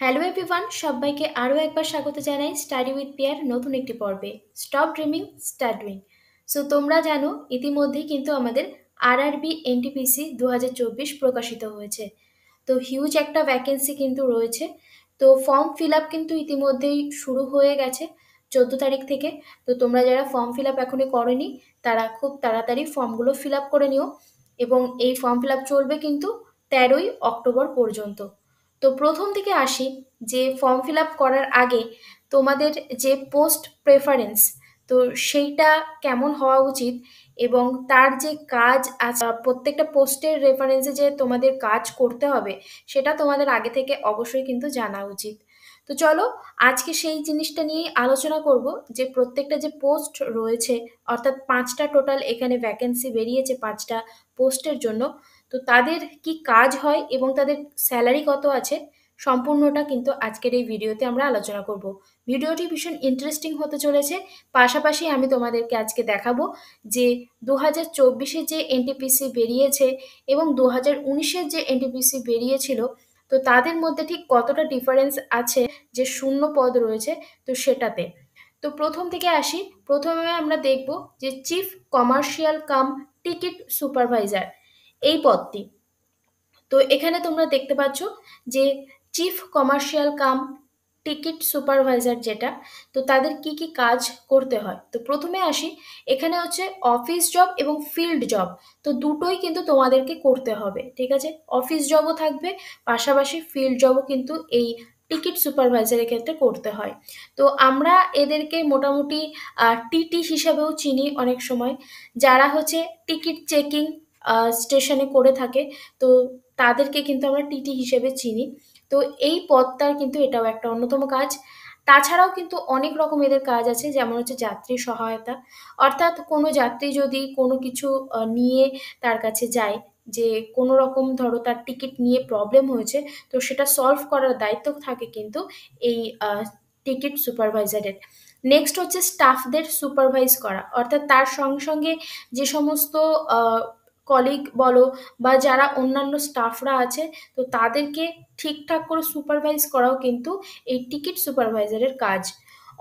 hello everyone সবাইকে আরও একবার স্বাগত জানাই স্টাডি উইথ পিয়ার নতুন একটি পর্বে stop dreaming start dream so তোমরা জানো ইতিমধ্যেই কিন্তু আমাদের আরআরবি এনটিপিসি দু প্রকাশিত হয়েছে তো হিউজ একটা ভ্যাকেন্সি কিন্তু রয়েছে তো ফর্ম ফিল আপ কিন্তু ইতিমধ্যেই শুরু হয়ে গেছে চোদ্দ তারিখ থেকে তো তোমরা যারা ফর্ম ফিল আপ এখনই করনি তারা খুব তাড়াতাড়ি ফর্মগুলো ফিল আপ করে নিও এবং এই ফর্ম ফিল আপ চলবে কিন্তু তেরোই অক্টোবর পর্যন্ত তো প্রথম থেকে আসি যে ফর্ম ফিল আপ করার আগে তোমাদের যে পোস্ট প্রেফারেন্স তো সেইটা কেমন হওয়া উচিত এবং তার যে কাজ আছে প্রত্যেকটা পোস্টের রেফারেন্সে যে তোমাদের কাজ করতে হবে সেটা তোমাদের আগে থেকে অবশ্যই কিন্তু জানা উচিত তো চলো আজকে সেই জিনিসটা নিয়েই আলোচনা করব যে প্রত্যেকটা যে পোস্ট রয়েছে অর্থাৎ পাঁচটা টোটাল এখানে ভ্যাকেন্সি বেরিয়েছে পাঁচটা পোস্টের জন্য তো তাদের কি কাজ হয় এবং তাদের স্যালারি কত আছে সম্পূর্ণটা কিন্তু আজকের এই ভিডিওতে আমরা আলোচনা করব ভিডিওটি ভীষণ ইন্টারেস্টিং হতে চলেছে পাশাপাশি আমি তোমাদেরকে আজকে দেখাবো যে দু হাজার যে এনটিপিসি বেরিয়েছে এবং দু হাজার যে এনটিপিসি বেরিয়েছিল তো তাদের মধ্যে ঠিক কতটা ডিফারেন্স আছে যে শূন্য পদ রয়েছে তো সেটাতে তো প্রথম থেকে আসি প্রথমে আমরা দেখব যে chief commercial cum ticket supervisor এই পদটি তো এখানে তোমরা দেখতে পাচ্ছ যে chief commercial cum ticket supervisor যেটা তো তাদের কি কি কাজ করতে হয় তো প্রথমে আসি এখানে হচ্ছে অফিস জব এবং ফিল্ড জব তো দুটোই কিন্তু তোমাদেরকে করতে হবে ঠিক আছে অফিস জবও থাকবে পাশাপাশি ফিল্ড জবও কিন্তু এই টিকিট সুপারভাইজারের ক্ষেত্রে করতে হয় তো আমরা এদেরকে মোটামুটি টিটি হিসাবেও চিনি অনেক সময় যারা হচ্ছে টিকিট চেকিং স্টেশনে করে থাকে তো তাদেরকে কিন্তু আমরা টিটি হিসেবে চিনি তো এই পদটার কিন্তু এটাও একটা অন্যতম কাজ তাছাড়াও কিন্তু অনেক রকম এদের কাজ আছে যেমন হচ্ছে যাত্রী সহায়তা অর্থাৎ কোনো যাত্রী যদি কোনো কিছু নিয়ে তার কাছে যায় যে কোনো রকম ধরো তার টিকিট নিয়ে প্রবলেম হয়েছে তো সেটা সলভ করার দায়িত্ব থাকে কিন্তু এই টিকিট সুপারভাইজারের নেক্সট হচ্ছে স্টাফদের সুপারভাইজ করা অর্থাৎ তার সঙ্গে সঙ্গে যে সমস্ত কলিগ বলো বা যারা অন্যান্য স্টাফরা আছে তো তাদেরকে ঠিকঠাক করে সুপারভাইজ করাও কিন্তু এই টিকিট সুপারভাইজারের কাজ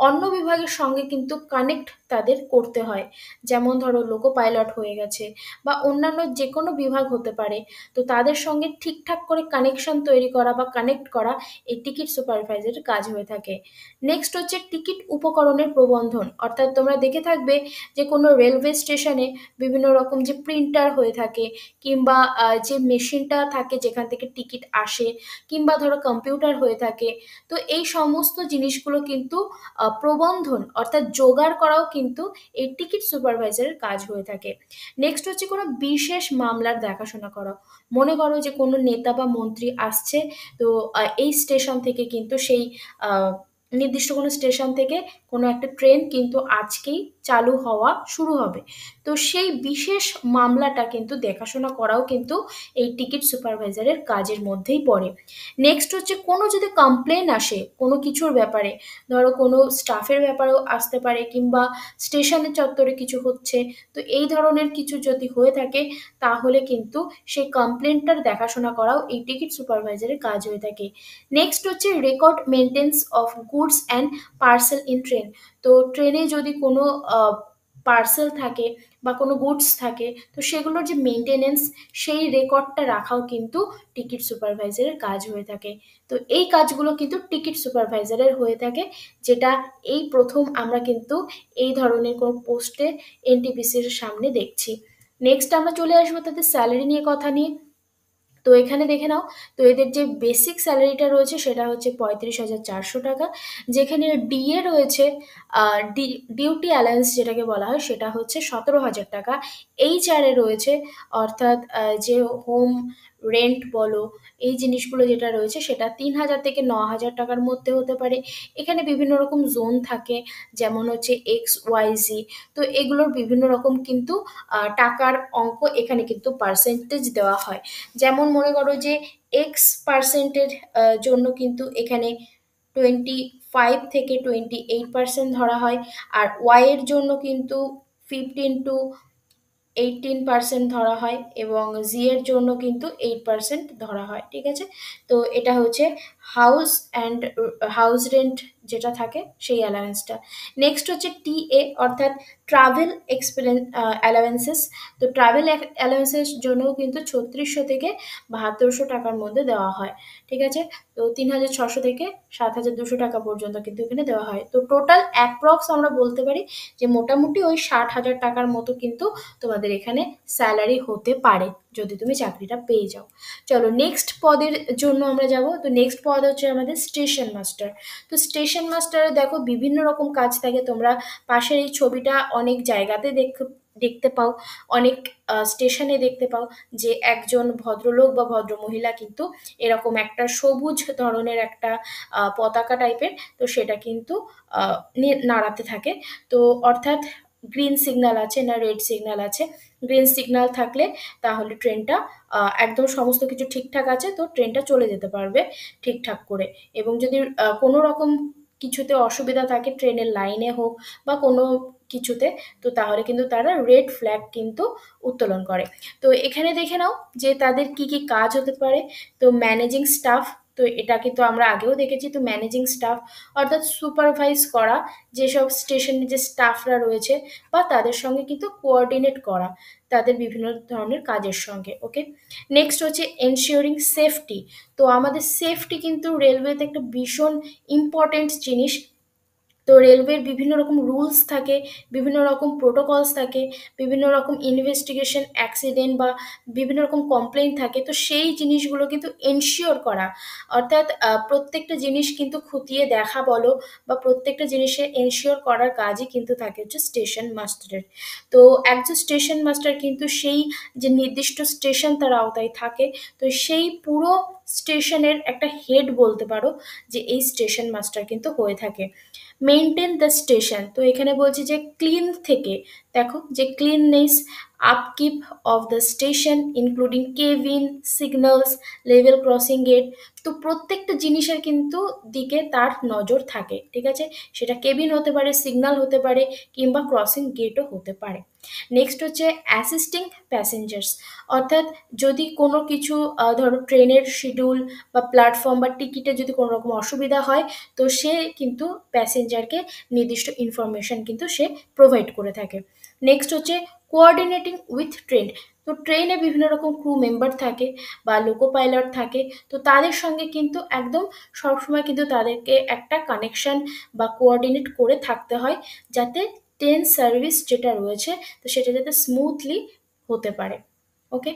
অন্য বিভাগের সঙ্গে কিন্তু কানেক্ট তাদের করতে হয় যেমন ধরো লোকো পাইলট হয়ে গেছে বা অন্যান্য যে কোনো বিভাগ হতে পারে তো তাদের সঙ্গে ঠিকঠাক করে কানেকশন তৈরি করা বা কানেক্ট করা এই টিকিট সুপারভাইজারের কাজ হয়ে থাকে নেক্সট হচ্ছে টিকিট উপকরণের প্রবন্ধন অর্থাৎ তোমরা দেখে থাকবে যে কোনো রেলওয়ে স্টেশনে বিভিন্ন রকম যে প্রিন্টার হয়ে থাকে কিংবা যে মেশিনটা থাকে যেখান থেকে টিকিট আসে কিংবা ধরো কম্পিউটার হয়ে থাকে তো এই সমস্ত জিনিসগুলো কিন্তু প্রবন্ধন অর্থাৎ জোগাড় করাও কিন্তু কিন্তু এই টিকিট সুপারভাইজারের কাজ হয়ে থাকে নেক্সট হচ্ছে কোনো বিশেষ মামলার দেখাশোনা করা মনে করো যে কোনো নেতা বা মন্ত্রী আসছে তো এই স্টেশন থেকে কিন্তু সেই নির্দিষ্ট কোনো স্টেশন থেকে কোনো একটা ট্রেন কিন্তু আজকেই চালু হওয়া শুরু হবে তো সেই বিশেষ মামলাটা কিন্তু দেখাশোনা করাও কিন্তু এই টিকিট সুপারভাইজারের কাজের মধ্যেই পড়ে নেক্সট হচ্ছে কোনো যদি কমপ্লেন আসে কোনো কিছুর ব্যাপারে ধরো কোনো স্টাফের ব্যাপারেও আসতে পারে কিংবা স্টেশনের চত্বরে কিছু হচ্ছে তো এই ধরনের কিছু যদি হয়ে থাকে তাহলে কিন্তু সেই কমপ্লেনটার দেখাশোনা করাও এই টিকিট সুপারভাইজারের কাজ হয়ে থাকে নেক্সট হচ্ছে record maintenance of goods and parcel in train তো ট্রেনে যদি কোনো পার্সেল থাকে বা কোনো গুডস থাকে তো সেগুলোর যে মেনটেনেন্স সেই রেকর্ডটা রাখাও কিন্তু টিকিট সুপারভাইজারের কাজ হয়ে থাকে তো এই কাজগুলো কিন্তু টিকিট সুপারভাইজারের হয়ে থাকে যেটা এই প্রথম আমরা কিন্তু এই ধরনের কোনো পোস্টে এনটিপিসির সামনে দেখছি নেক্সট আমরা চলে আসবো তাদের স্যালারি নিয়ে কথা নিয়ে তো এখানে দেখে নাও তো এদের যে বেসিক স্যালারিটা রয়েছে সেটা হচ্ছে পঁয়ত্রিশ হাজার চারশো টাকা যেখানে ডিএ রয়েছে ডি ডিউটি অ্যালায়েন্স যেটাকে বলা হয় সেটা হচ্ছে সতেরো হাজার টাকা এ রয়েছে অর্থাৎ যে হোম রেন্ট বলো এই জিনিসগুলো যেটা রয়েছে সেটা তিন হাজার থেকে ন হাজার টাকার মধ্যে হতে পারে এখানে বিভিন্ন রকম জোন থাকে যেমন হচ্ছে এক্স ওয়াইজি তো এগুলোর বিভিন্ন রকম কিন্তু টাকার অঙ্ক এখানে কিন্তু পার্সেন্টেজ দেওয়া হয় যেমন মনে করো যে এক্স পার্সেন্টের জন্য কিন্তু এখানে টোয়েন্টি ফাইভ থেকে টোয়েন্টি এইট পার্সেন্ট ধরা হয় আর ওয়াইয়ের জন্য কিন্তু ফিফটিন টু এইটিন পার্সেন্ট ধরা হয় এবং জি এর জন্য কিন্তু এইট পার্সেন্ট ধরা হয় ঠিক আছে তো এটা হচ্ছে হাউস অ্যান্ড হাউস রেন্ট যেটা থাকে সেই অ্যালাওয়েন্সটা নেক্সট হচ্ছে টিএ অর্থাৎ ট্রাভেল এক্সপেরেন অ্যালাওয়েন্সেস তো ট্রাভেল অ্যালাওয়েন্সেস জন্যও কিন্তু ছত্রিশশো থেকে বাহাত্তরশো টাকার মধ্যে দেওয়া হয় ঠিক আছে তো তিন হাজার ছশো থেকে সাত হাজার দুশো টাকা পর্যন্ত কিন্তু এখানে দেওয়া হয় তো টোটাল অ্যাপ্রক্স আমরা বলতে পারি যে মোটামুটি ওই ষাট হাজার টাকার মতো কিন্তু তোমাদের এখানে স্যালারি হতে পারে যদি তুমি চাকরিটা পেয়ে যাও চলো নেক্সট পদের জন্য আমরা যাব তো নেক্সট পদ হচ্ছে আমাদের স্টেশন মাস্টার তো স্টেশন মাস্টারে দেখো বিভিন্ন রকম কাজ থাকে তোমরা পাশের এই ছবিটা অনেক জায়গাতে দেখ দেখতে পাও অনেক স্টেশনে দেখতে পাও যে একজন ভদ্রলোক বা ভদ্রমহিলা কিন্তু এরকম একটা সবুজ ধরনের একটা পতাকা টাইপের তো সেটা কিন্তু নাড়াতে থাকে তো অর্থাৎ গ্রিন সিগনাল আছে না রেড সিগনাল আছে গ্রিন সিগনাল থাকলে তাহলে ট্রেনটা একদম সমস্ত কিছু ঠিকঠাক আছে তো ট্রেনটা চলে যেতে পারবে ঠিকঠাক করে এবং যদি কোনো রকম কিছুতে অসুবিধা থাকে ট্রেনের লাইনে হোক বা কোনো কিছুতে তো তাহলে কিন্তু তারা রেড ফ্ল্যাগ কিন্তু উত্তোলন করে তো এখানে দেখে নাও যে তাদের কি কি কাজ হতে পারে তো ম্যানেজিং স্টাফ তো এটা কিন্তু আমরা আগেও দেখেছি তো ম্যানেজিং স্টাফ অর্থাৎ সুপারভাইজ করা যেসব স্টেশনের যে স্টাফরা রয়েছে বা তাদের সঙ্গে কিন্তু কোঅর্ডিনেট করা তাদের বিভিন্ন ধরনের কাজের সঙ্গে ওকে নেক্সট হচ্ছে এনশিওরিং সেফটি তো আমাদের সেফটি কিন্তু রেলওয়েতে একটা ভীষণ ইম্পর্টেন্ট জিনিস তো রেলওয়ের বিভিন্ন রকম রুলস থাকে বিভিন্ন রকম প্রোটোকলস থাকে বিভিন্ন রকম ইনভেস্টিগেশন অ্যাক্সিডেন্ট বা বিভিন্ন রকম কমপ্লেন থাকে তো সেই জিনিসগুলো কিন্তু এনশিওর করা অর্থাৎ প্রত্যেকটা জিনিস কিন্তু খুঁটিয়ে দেখা বলো বা প্রত্যেকটা জিনিসের এনশিওর করার কাজই কিন্তু থাকে হচ্ছে স্টেশন মাস্টারের তো একজন স্টেশন মাস্টার কিন্তু সেই যে নির্দিষ্ট স্টেশন তার আওতায় থাকে তো সেই পুরো স্টেশনের একটা হেড বলতে পারো যে এই স্টেশন মাস্টার কিন্তু হয়ে থাকে মেনটেন দ্য স্টেশন তো এখানে বলছে যে ক্লিন থেকে দেখো যে cleanness upkeep of the station including cabin signals level crossing gate তো প্রত্যেকটা জিনিসের কিন্তু দিকে তার নজর থাকে ঠিক আছে সেটা কেবিন হতে পারে সিগন্যাল হতে পারে কিংবা ক্রসিং গেটও হতে পারে নেক্সট হচ্ছে অ্যাসিস্টিং প্যাসেঞ্জার্স অর্থাৎ যদি কোনো কিছু ধরো ট্রেনের শিডিউল বা প্ল্যাটফর্ম বা টিকিটে যদি কোনো রকম অসুবিধা হয় তো সে কিন্তু প্যাসেঞ্জারকে নির্দিষ্ট ইনফরমেশন কিন্তু সে প্রোভাইড করে থাকে নেক্সট হচ্ছে কোঅর্ডিনেটিং উইথ ট্রেন তো ট্রেনে বিভিন্ন রকম ক্রু মেম্বার থাকে বা লোকো পাইলট থাকে তো তাদের সঙ্গে কিন্তু একদম সবসময় কিন্তু তাদেরকে একটা কানেকশন বা কোয়ার্ডিনেট করে থাকতে হয় যাতে ট্রেন সার্ভিস যেটা রয়েছে তো সেটা যাতে স্মুথলি হতে পারে ওকে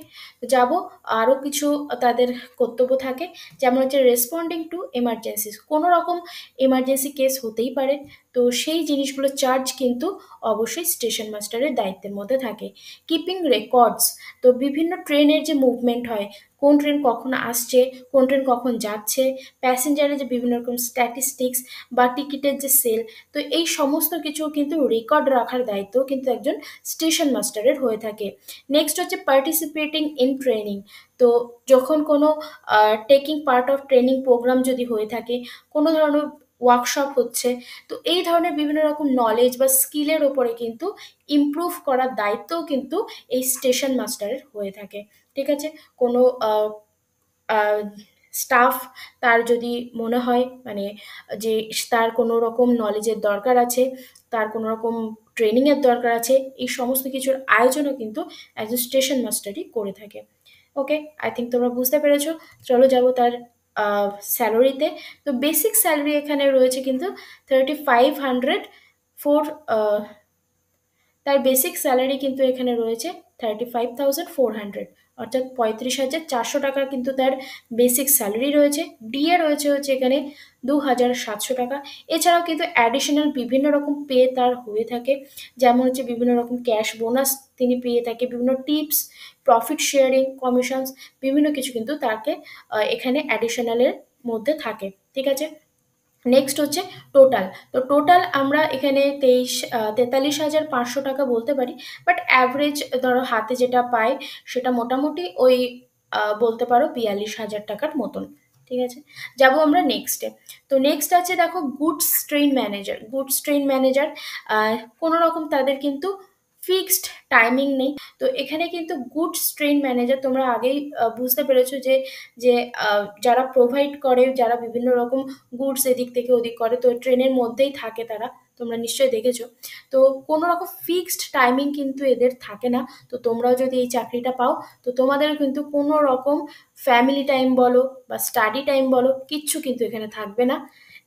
যাব আরও কিছু তাদের কর্তব্য থাকে যেমন হচ্ছে রেসপন্ডিং টু এমার্জেন্সিস কোনো রকম এমার্জেন্সি কেস হতেই পারে তো সেই জিনিসগুলো চার্জ কিন্তু অবশ্যই স্টেশন মাস্টারের দায়িত্বের মধ্যে থাকে কিপিং রেকর্ডস তো বিভিন্ন ট্রেনের যে মুভমেন্ট হয় কোন ট্রেন কখন আসছে কোন ট্রেন কখন যাচ্ছে প্যাসেঞ্জারের যে বিভিন্ন রকম স্ট্যাটিস্টিক্স বা টিকিটের যে সেল তো এই সমস্ত কিছু কিন্তু রেকর্ড রাখার দায়িত্ব কিন্তু একজন স্টেশন মাস্টারের হয়ে থাকে নেক্সট হচ্ছে পার্টিসিপেটিং ইন ট্রেনিং তো যখন কোনো taking part of training program যদি হয়ে থাকে কোনো ধরনের ওয়ার্কশপ হচ্ছে তো এই ধরনের বিভিন্ন রকম নলেজ বা স্কিলের ওপরে কিন্তু ইমপ্রুভ করার দায়িত্বও কিন্তু এই স্টেশন মাস্টারের হয়ে থাকে ঠিক আছে কোনো স্টাফ তার যদি মনে হয় মানে যে তার কোনো রকম নলেজের দরকার আছে তার কোনো রকম ট্রেনিংয়ের দরকার আছে এই সমস্ত কিছুর আয়োজনও কিন্তু একজন স্টেশন মাস্টারই করে থাকে ওকে আই থিঙ্ক তোমরা বুঝতে পেরেছো চলো যাবো তার স্যালারিতে তো বেসিক স্যালারি এখানে রয়েছে কিন্তু থার্টি ফাইভ হান্ড্রেড ফোর তার বেসিক স্যালারি কিন্তু এখানে রয়েছে thirty five thousand four hundred অর্থাৎ পঁয়ত্রিশ হাজার চারশো টাকা কিন্তু তার বেসিক স্যালারি রয়েছে ডিএ রয়েছে হচ্ছে এখানে দু হাজার সাতশো টাকা এছাড়াও কিন্তু অ্যাডিশনাল বিভিন্ন রকম পে তার হয়ে থাকে যেমন হচ্ছে বিভিন্ন রকম ক্যাশ বোনাস তিনি পেয়ে থাকে বিভিন্ন টিপস প্রফিট শেয়ারিং কমিশনস বিভিন্ন কিছু কিন্তু তাকে এখানে অ্যাডিশনালের মধ্যে থাকে ঠিক আছে নেক্সট হচ্ছে টোটাল তো টোটাল আমরা এখানে তেইশ তেতাল্লিশ হাজার পাঁচশো টাকা বলতে পারি বাট অ্যাভারেজ ধরো হাতে যেটা পাই সেটা মোটামুটি ওই বলতে পারো বিয়াল্লিশ হাজার টাকার মতন ঠিক আছে যাব আমরা নেক্সটে তো নেক্সট আছে দেখো goods train manager goods train manager কোনো রকম তাদের কিন্তু ফিক্সড টাইমিং নেই তো এখানে কিন্তু গুড স্ট্রেন ম্যানেজার তোমরা আগেই বুঝতে পেরেছো যে যে যারা প্রোভাইড করে যারা বিভিন্ন রকম গুডস এদিক থেকে ওদিক করে তো ট্রেনের মধ্যেই থাকে তারা তোমরা নিশ্চয়ই দেখেছো তো কোনো রকম ফিক্সড টাইমিং কিন্তু এদের থাকে না তো তোমরাও যদি এই চাকরিটা পাও তো তোমাদের কিন্তু কোনো রকম ফ্যামিলি টাইম বলো বা স্টাডি টাইম বলো কিচ্ছু কিন্তু এখানে থাকবে না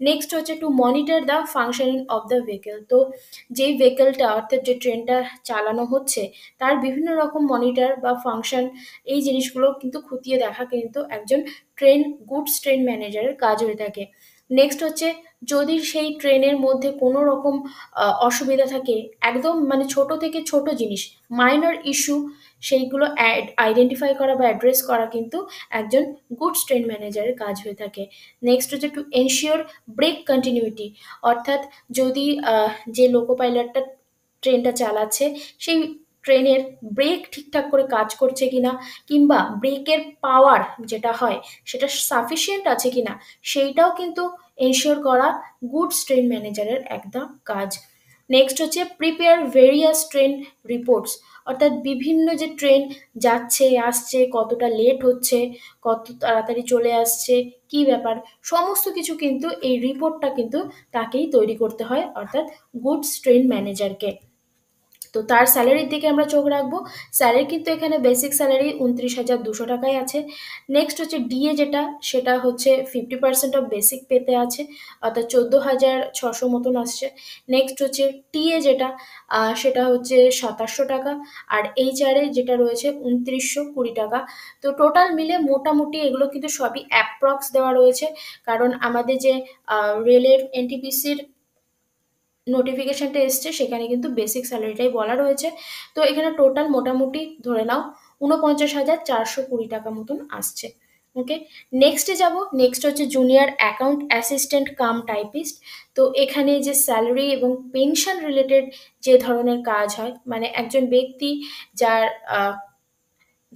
নেক্সট হচ্ছে to monitor the functioning of the vehicle তো যেই ভেহিকেলটা অর্থাৎ যে ট্রেনটা চালানো হচ্ছে তার বিভিন্ন রকম মনিটর বা ফাংশন এই জিনিসগুলো কিন্তু খুঁটিয়ে দেখা কিন্তু একজন ট্রেন গুডস ট্রেন ম্যানেজারের কাজ হয়ে থাকে নেক্সট হচ্ছে যদি সেই ট্রেনের মধ্যে কোনো রকম অসুবিধা থাকে একদম মানে ছোট থেকে ছোট জিনিস মাইনর ইস্যু সেইগুলো আইডেন্টিফাই করা বা অ্যাড্রেস করা কিন্তু একজন গুডস স্ট্রেন ম্যানেজারের কাজ হয়ে থাকে নেক্সট হচ্ছে টু এনশিওর ব্রেক কন্টিনিউটি অর্থাৎ যদি যে লোকো পাইলটটা ট্রেনটা চালাচ্ছে সেই ট্রেনের ব্রেক ঠিকঠাক করে কাজ করছে কিনা কিংবা ব্রেকের পাওয়ার যেটা হয় সেটা সাফিসিয়েন্ট আছে কিনা সেইটাও কিন্তু এনশিওর করা গুড স্ট্রেন ম্যানেজারের একদম কাজ নেক্সট হচ্ছে প্রিপেয়ার ভেরিয়াস ট্রেন রিপোর্টস অর্থাৎ বিভিন্ন যে ট্রেন যাচ্ছে আসছে কতটা লেট হচ্ছে কত তাড়াতাড়ি চলে আসছে কি ব্যাপার সমস্ত কিছু কিন্তু এই রিপোর্টটা কিন্তু তাকেই তৈরি করতে হয় অর্থাৎ গুডস ট্রেন ম্যানেজারকে তো তার স্যালারির দিকে আমরা চোখ রাখবো স্যালারি কিন্তু এখানে বেসিক স্যালারি উনত্রিশ হাজার দুশো টাকাই আছে নেক্সট হচ্ছে ডিএ যেটা সেটা হচ্ছে ফিফটি পার্সেন্ট অফ বেসিক পেতে আছে অর্থাৎ চোদ্দো হাজার ছশো মতন আসছে নেক্সট হচ্ছে টিএ যেটা সেটা হচ্ছে সাতাশশো টাকা আর আরে যেটা রয়েছে উনত্রিশশো কুড়ি টাকা তো টোটাল মিলে মোটামুটি এগুলো কিন্তু সবই অ্যাপ্রক্স দেওয়া রয়েছে কারণ আমাদের যে রেলের এনটিপিসির নোটিফিকেশানটা এসছে সেখানে কিন্তু বেসিক স্যালারিটাই বলা রয়েছে তো এখানে টোটাল মোটামুটি ধরে নাও উনপঞ্চাশ হাজার চারশো কুড়ি টাকা মতন আসছে ওকে নেক্সটে যাব নেক্সট হচ্ছে junior account assistant cum typist তো এখানে যে স্যালারি এবং পেনশন রিলেটেড যে ধরনের কাজ হয় মানে একজন ব্যক্তি যার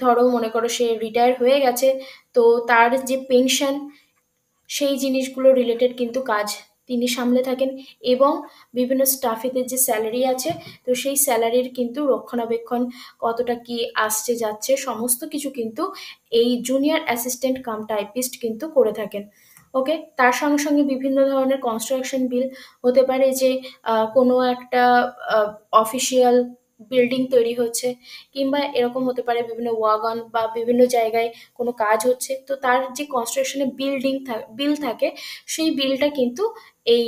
ধরো মনে করো সে রিটায়ার হয়ে গেছে তো তার যে পেনশন সেই জিনিসগুলো রিলেটেড কিন্তু কাজ তিনি সামলে থাকেন এবং বিভিন্ন স্টাফেদের যে স্যালারি আছে তো সেই স্যালারির কিন্তু রক্ষণাবেক্ষণ কতটা কি আসছে যাচ্ছে সমস্ত কিছু কিন্তু এই জুনিয়র অ্যাসিস্ট্যান্ট কাম টাইপিস্ট কিন্তু করে থাকেন ওকে তার সঙ্গে সঙ্গে বিভিন্ন ধরনের কনস্ট্রাকশন বিল হতে পারে যে কোনো একটা অফিসিয়াল বিল্ডিং তৈরি হচ্ছে কিংবা এরকম হতে পারে বিভিন্ন ওয়াগন বা বিভিন্ন জায়গায় কোনো কাজ হচ্ছে তো তার যে কনস্ট্রাকশনে বিল্ডিং বিল থাকে সেই বিলটা কিন্তু এই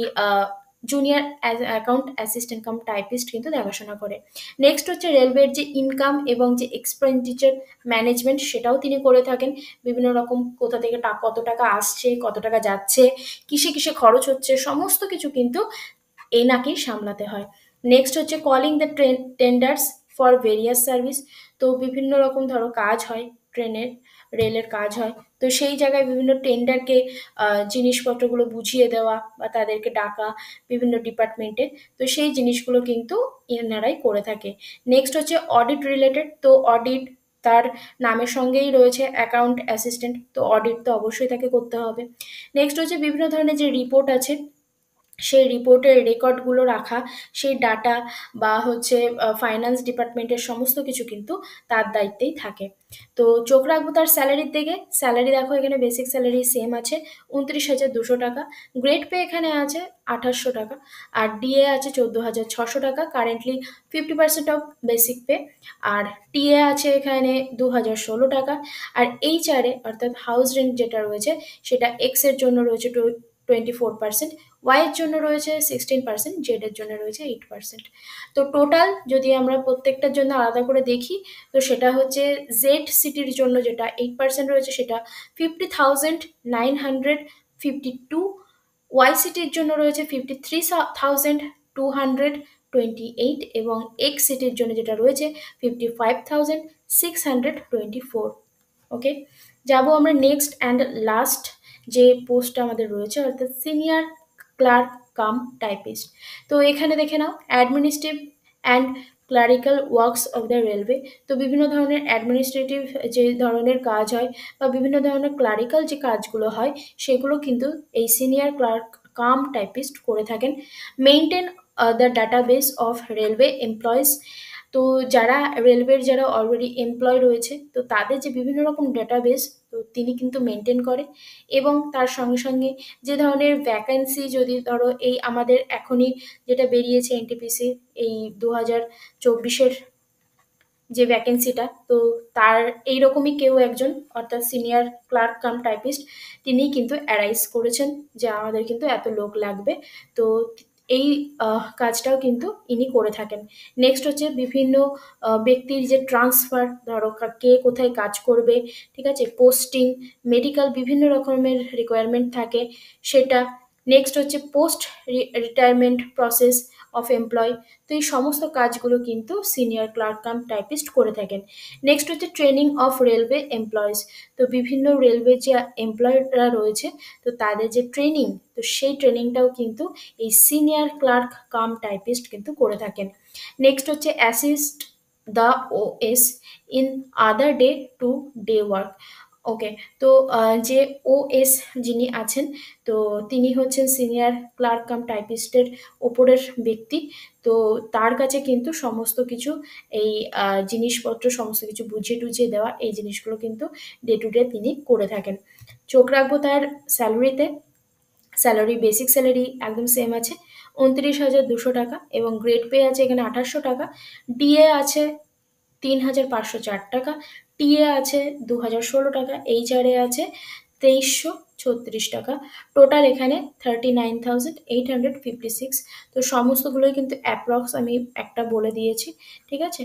junior account assistant cum typist কিন্তু দেখাশোনা করে নেক্সট হচ্ছে রেলওয়ের যে ইনকাম এবং যে এক্সপেন্ডিচার ম্যানেজমেন্ট সেটাও তিনি করে থাকেন বিভিন্ন রকম কোথা থেকে কত টাকা আসছে কত টাকা যাচ্ছে কিসে কিসে খরচ হচ্ছে সমস্ত কিছু কিন্তু এনাকে সামলাতে হয় নেক্সট হচ্ছে calling the train tenders for various service তো বিভিন্ন রকম ধরো কাজ হয় ট্রেনের রেলের কাজ হয় তো সেই জায়গায় বিভিন্ন টেন্ডারকে জিনিসপত্রগুলো বুঝিয়ে দেওয়া বা তাদেরকে ডাকা বিভিন্ন ডিপার্টমেন্টে তো সেই জিনিসগুলো কিন্তু এনারাই করে থাকে নেক্সট হচ্ছে অডিট রিলেটেড তো অডিট তার নামের সঙ্গেই রয়েছে অ্যাকাউন্ট অ্যাসিস্ট্যান্ট তো অডিট তো অবশ্যই তাকে করতে হবে নেক্সট হচ্ছে বিভিন্ন ধরনের যে রিপোর্ট আছে সেই রিপোর্টের রেকর্ডগুলো রাখা সেই ডাটা বা হচ্ছে ফাইন্যান্স ডিপার্টমেন্টের সমস্ত কিছু কিন্তু তার দায়িত্বেই থাকে তো চোখ রাখবো তার স্যালারির দিকে স্যালারি দেখো এখানে বেসিক স্যালারি সেম আছে উনত্রিশ হাজার দুশো টাকা গ্রেড পে এখানে আছে আঠাশশো টাকা আর ডিএ আছে চোদ্দো হাজার ছশো টাকা currently fifty percent of basic pay আর টিএ আছে এখানে দু হাজার ষোলো টাকা আর এইচ চারে অর্থাৎ হাউস রেন্ট যেটা রয়েছে সেটা এক্সের জন্য রয়েছে টোয়েন্টি ফোর পার্সেন্ট ওয়াইয়ের জন্য রয়েছে সিক্সটিন পার্সেন্ট জেডের জন্য রয়েছে এইট পার্সেন্ট তো টোটাল যদি আমরা প্রত্যেকটার জন্য আলাদা করে দেখি তো সেটা হচ্ছে জেড সিটির জন্য যেটা এইট পার্সেন্ট রয়েছে সেটা fifty thousand nine hundred fifty two Y সিটির জন্য রয়েছে fifty three thousand two hundred twenty eight এবং এক্স সিটির জন্য যেটা রয়েছে fifty five thousand six hundred twenty four okay যাবো আমরা নেক্সট অ্যান্ড লাস্ট যে পোস্টটা আমাদের রয়েছে অর্থাৎ সিনিয়র ক্লার্ক কাম টাইপিস্ট তো এখানে দেখে নাও administrative and clerical works of the railway তো বিভিন্ন ধরনের অ্যাডমিনিস্ট্রেটিভ যে ধরনের কাজ হয় বা বিভিন্ন ধরনের ক্লারিক্যাল যে কাজগুলো হয় সেগুলো কিন্তু এই সিনিয়র ক্লার্ক কাম টাইপিস্ট করে থাকেন maintain the database of railway employees তো যারা রেলওয়ের যারা অলরেডি এমপ্লয় রয়েছে তো তাদের যে বিভিন্ন রকম ডেটাবেস তো তিনি কিন্তু মেনটেন করে এবং তার সঙ্গে সঙ্গে যে ধরনের ভ্যাকেন্সি যদি ধরো এই আমাদের এখনই যেটা বেরিয়েছে এনটিপিসি এই দু হাজার চব্বিশের যে ভ্যাকেন্সিটা তো তার এই রকমই কেউ একজন অর্থাৎ সিনিয়র ক্লার্ক কাম টাইপিস্ট তিনি কিন্তু অ্যারাইজ করেছেন যে আমাদের কিন্তু এত লোক লাগবে তো এই কাজটাও কিন্তু ইনি করে থাকেন নেক্সট হচ্ছে বিভিন্ন ব্যক্তির যে ট্রান্সফার ধরো কে কোথায় কাজ করবে ঠিক আছে পোস্টিং মেডিকেল বিভিন্ন রকমের রিকোয়ারমেন্ট থাকে সেটা নেক্সট হচ্ছে post retirement process of employ তো এই সমস্ত কাজগুলো কিন্তু সিনিয়র ক্লার্ক কাম টাইপিস্ট করে থাকেন নেক্সট হচ্ছে ট্রেনিং অফ রেলওয়ে এমপ্লয়িজ তো বিভিন্ন রেলওয়ে যে এমপ্লয়রা রয়েছে তো তাদের যে ট্রেনিং তো সেই ট্রেনিংটাও কিন্তু এই সিনিয়র ক্লার্ক কাম টাইপিস্ট কিন্তু করে থাকেন নেক্সট হচ্ছে assist the O S in other day to day work okay তো যে ওএস যিনি আছেন তো তিনি হচ্ছেন সিনিয়র ক্লার্ক কাম টাইপিস্টের ওপরের ব্যক্তি তো তার কাছে কিন্তু সমস্ত কিছু এই জিনিসপত্র সমস্ত কিছু বুঝিয়ে টুঝিয়ে দেওয়া এই জিনিসগুলো কিন্তু ডে টু ডে তিনি করে থাকেন চোখ রাখবো তার স্যালারিতে স্যালারি বেসিক স্যালারি একদম সেম আছে উনত্রিশ হাজার দুশো টাকা এবং গ্রেড পে আছে এখানে আঠাশশো টাকা ডিএ আছে তিন হাজার পাঁচশো চার টাকা টিএ আছে দু হাজার ষোলো টাকা এইচআরএ আছে তেইশশো ছত্রিশ টাকা টোটাল এখানে thirty nine thousand eight hundred fifty six তো সমস্তগুলোই কিন্তু অ্যাপ্রক্স আমি একটা বলে দিয়েছি ঠিক আছে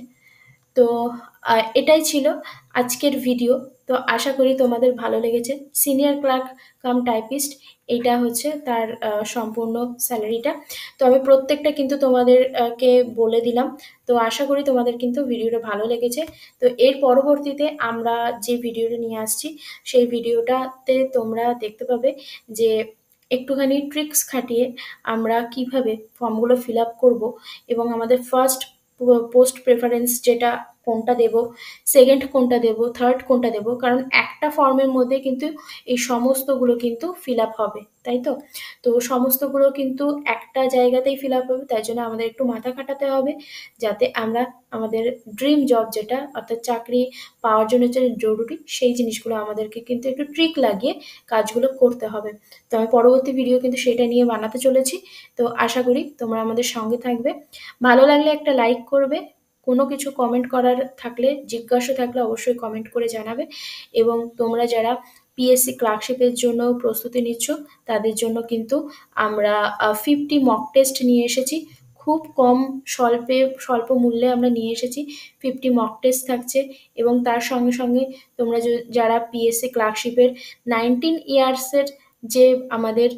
তো এটাই ছিল আজকের ভিডিও তো আশা করি তোমাদের ভালো লেগেছে সিনিয়র ক্লার্ক কাম টাইপিস্ট এইটা হচ্ছে তার সম্পূর্ণ স্যালারিটা তো আমি প্রত্যেকটা কিন্তু তোমাদেরকে বলে দিলাম তো আশা করি তোমাদের কিন্তু ভিডিওটা ভালো লেগেছে তো এর পরবর্তীতে আমরা যে ভিডিওটা নিয়ে আসছি সেই ভিডিওটাতে তোমরা দেখতে পাবে যে একটুখানি ট্রিক্স খাটিয়ে আমরা কিভাবে ফর্মগুলো ফিল আপ করবো এবং আমাদের ফার্স্ট পোস্ট প্রেফারেন্স যেটা কোনটা দেব সেকেন্ড কোনটা দেব থার্ড কোনটা দেব কারণ একটা ফর্মের মধ্যে কিন্তু এই সমস্তগুলো কিন্তু ফিল আপ হবে তাই তো তো সমস্তগুলো কিন্তু একটা জায়গাতেই ফিল আপ হবে তাই জন্য আমাদের একটু মাথা খাটাতে হবে যাতে আমরা আমাদের ড্রিম জব যেটা অর্থাৎ চাকরি পাওয়ার জন্য যে জরুরি সেই জিনিসগুলো আমাদেরকে কিন্তু একটু ট্রিক লাগিয়ে কাজগুলো করতে হবে তো আমি পরবর্তী ভিডিও কিন্তু সেটা নিয়ে বানাতে চলেছি তো আশা করি তোমরা আমাদের সঙ্গে থাকবে ভালো লাগলে একটা লাইক করবে কোনো কিছু কমেন্ট করার থাকলে জিজ্ঞাসা থাকলে অবশ্যই কমেন্ট করে জানাবে এবং তোমরা যারা পিএসসি ক্লার্কশিপের জন্য প্রস্তুতি নিচ্ছ তাদের জন্য কিন্তু আমরা ফিফটি মক টেস্ট নিয়ে এসেছি খুব কম স্বল্পে স্বল্প মূল্যে আমরা নিয়ে এসেছি ফিফটি মক টেস্ট থাকছে এবং তার সঙ্গে সঙ্গে তোমরা যারা পিএসসি ক্লার্কশিপের নাইনটিন ইয়ার্সের যে আমাদের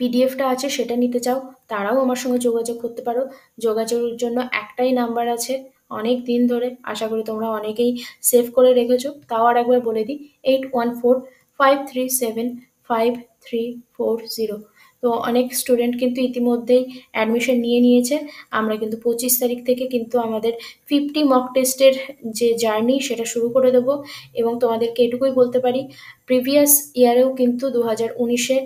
পিডিএফটা আছে সেটা নিতে চাও তারাও আমার সঙ্গে যোগাযোগ করতে পারো যোগাযোগের জন্য একটাই নাম্বার আছে অনেক দিন ধরে আশা করি তোমরা অনেকেই সেভ করে রেখেছ তাও আর একবার বলে দিই eight one four five three seven five three four zero তো অনেক স্টুডেন্ট কিন্তু ইতিমধ্যেই অ্যাডমিশন নিয়ে নিয়েছে আমরা কিন্তু পঁচিশ তারিখ থেকে কিন্তু আমাদের ফিফটি মক টেস্টের যে জার্নি সেটা শুরু করে দেব এবং তোমাদেরকে এটুকুই বলতে পারি প্রিভিয়াস ইয়ারেও কিন্তু দু হাজার উনিশে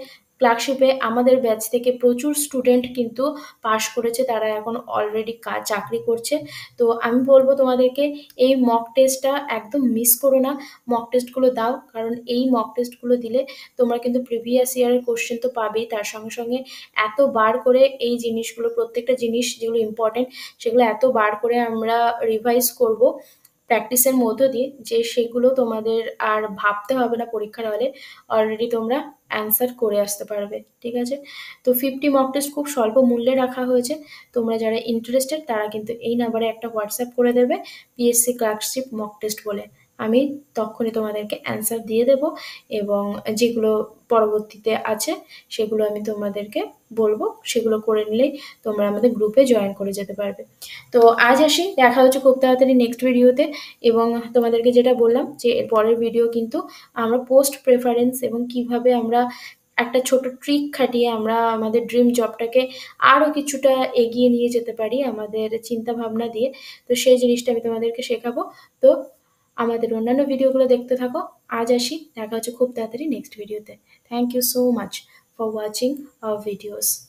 ফ্ল্যাগশিপে আমাদের ব্যাচ থেকে প্রচুর স্টুডেন্ট কিন্তু পাশ করেছে তারা এখন অলরেডি চাকরি করছে তো আমি বলবো তোমাদেরকে এই মক টেস্টটা একদম মিস করো না মক টেস্টগুলো দাও কারণ এই মক টেস্টগুলো দিলে তোমরা কিন্তু প্রিভিয়াস ইয়ারের কোশ্চেন তো পাবেই তার সঙ্গে সঙ্গে এত বার করে এই জিনিসগুলো প্রত্যেকটা জিনিস যেগুলো ইম্পর্টেন্ট সেগুলো এত বার করে আমরা রিভাইজ করব প্র্যাকটিসের মধ্য দিয়ে যে সেগুলো তোমাদের আর ভাবতে হবে না পরীক্ষার হলে অলরেডি তোমরা অ্যান্সার করে আসতে পারবে ঠিক আছে তো ফিফটি মক টেস্ট খুব স্বল্প মূল্যে রাখা হয়েছে তোমরা যারা ইন্টারেস্টেড তারা কিন্তু এই নাম্বারে একটা হোয়াটসঅ্যাপ করে দেবে পিএসসি ক্লার্কশিপ মক টেস্ট বলে আমি তখনই তোমাদেরকে অ্যান্সার দিয়ে দেব এবং যেগুলো পরবর্তীতে আছে সেগুলো আমি তোমাদেরকে বলবো সেগুলো করে নিলেই তোমরা আমাদের গ্রুপে জয়েন করে যেতে পারবে তো আজ আসি দেখা হচ্ছে খুব তাড়াতাড়ি নেক্সট ভিডিওতে এবং তোমাদেরকে যেটা বললাম যে এর পরের ভিডিও কিন্তু আমরা পোস্ট প্রেফারেন্স এবং কিভাবে আমরা একটা ছোট ট্রিক খাটিয়ে আমরা আমাদের ড্রিম জবটাকে আরও কিছুটা এগিয়ে নিয়ে যেতে পারি আমাদের চিন্তা ভাবনা দিয়ে তো সেই জিনিসটা আমি তোমাদেরকে শেখাবো তো আমাদের অন্যান্য ভিডিওগুলো দেখতে থাকো আজ আসি দেখা হচ্ছে খুব তাড়াতাড়ি নেক্সট ভিডিওতে thank you so much for watching our videos